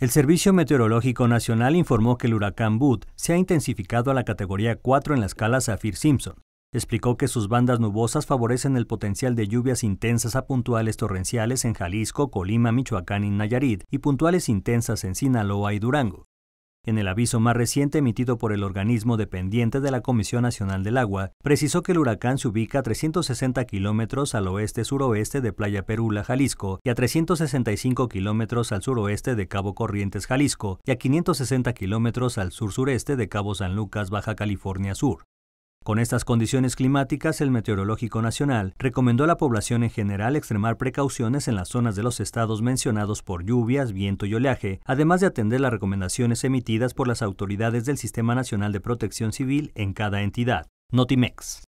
El Servicio Meteorológico Nacional informó que el huracán Bud se ha intensificado a la categoría 4 en la escala Saffir-Simpson. Explicó que sus bandas nubosas favorecen el potencial de lluvias intensas a puntuales torrenciales en Jalisco, Colima, Michoacán y Nayarit, y puntuales intensas en Sinaloa y Durango. En el aviso más reciente emitido por el organismo dependiente de la Comisión Nacional del Agua, precisó que el huracán se ubica a 360 kilómetros al oeste-suroeste de Playa Perula, Jalisco, y a 365 kilómetros al suroeste de Cabo Corrientes, Jalisco, y a 560 kilómetros al sur-sureste de Cabo San Lucas, Baja California Sur. Con estas condiciones climáticas, el Meteorológico Nacional recomendó a la población en general extremar precauciones en las zonas de los estados mencionados por lluvias, viento y oleaje, además de atender las recomendaciones emitidas por las autoridades del Sistema Nacional de Protección Civil en cada entidad. Notimex.